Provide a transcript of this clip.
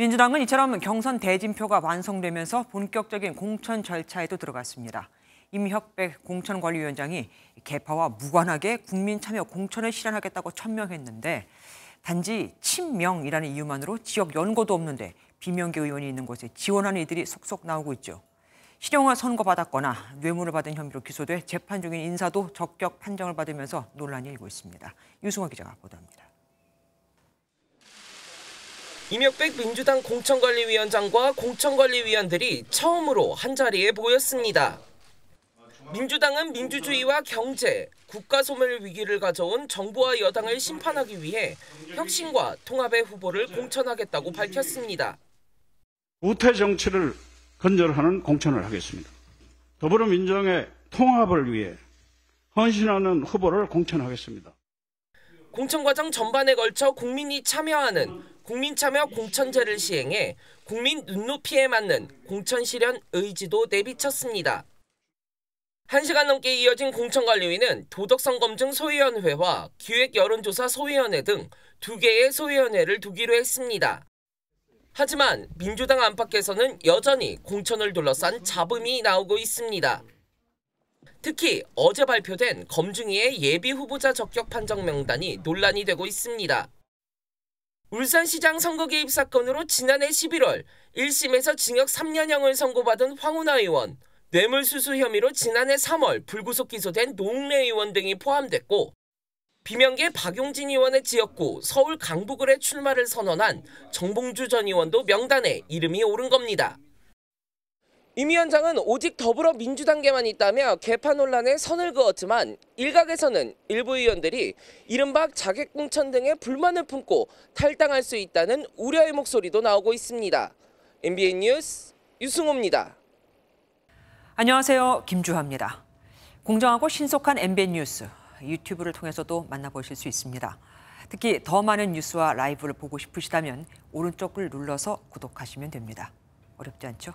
민주당은 이처럼 경선 대진표가 완성되면서 본격적인 공천 절차에도 들어갔습니다. 임혁백 공천관리위원장이 개파와 무관하게 국민참여 공천을 실현하겠다고 천명했는데 단지 친명이라는 이유만으로 지역 연고도 없는데 비명계 의원이 있는 곳에 지원하는 이들이 속속 나오고 있죠. 실형을 선고받았거나 뇌물을 받은 혐의로 기소돼 재판 중인 인사도 적격 판정을 받으면서 논란이 일고 있습니다. 유승화 기자가 보도합니다. 이명백 민주당 공천관리위원장과 공천관리위원들이 처음으로 한자리에 모였습니다. 민주당은 민주주의와 경제, 국가 소멸 위기를 가져온 정부와 여당을 심판하기 위해 혁신과 통합의 후보를 공천하겠다고 밝혔습니다. 우태 정치를 건절하는 공천을 하겠습니다. 더불어민정의 통합을 위해 헌신하는 후보를 공천하겠습니다. 공천 과정 전반에 걸쳐 국민이 참여하는 국민참여 공천제를 시행해 국민 눈높이에 맞는 공천 실현 의지도 내비쳤습니다. 1시간 넘게 이어진 공천관리위는 도덕성검증 소위원회와 기획여론조사 소위원회 등 두 개의 소위원회를 두기로 했습니다. 하지만 민주당 안팎에서는 여전히 공천을 둘러싼 잡음이 나오고 있습니다. 특히 어제 발표된 검증위의 예비 후보자 적격 판정 명단이 논란이 되고 있습니다. 울산시장 선거 개입 사건으로 지난해 11월 1심에서 징역 3년형을 선고받은 황운하 의원, 뇌물수수 혐의로 지난해 3월 불구속 기소된 노웅래 의원 등이 포함됐고 비명계 박용진 의원의 지역구 서울 강북을의 출마를 선언한 정봉주 전 의원도 명단에 이름이 오른 겁니다. 임 위원장은 오직 더불어민주당계만 있다며 개파 논란에 선을 그었지만 일각에서는 일부 의원들이 이른바 자객공천 등의 불만을 품고 탈당할 수 있다는 우려의 목소리도 나오고 있습니다. MBN 뉴스 유승호입니다. 안녕하세요. 김주하입니다. 공정하고 신속한 MBN 뉴스 유튜브를 통해서도 만나보실 수 있습니다. 특히 더 많은 뉴스와 라이브를 보고 싶으시다면 오른쪽을 눌러서 구독하시면 됩니다. 어렵지 않죠?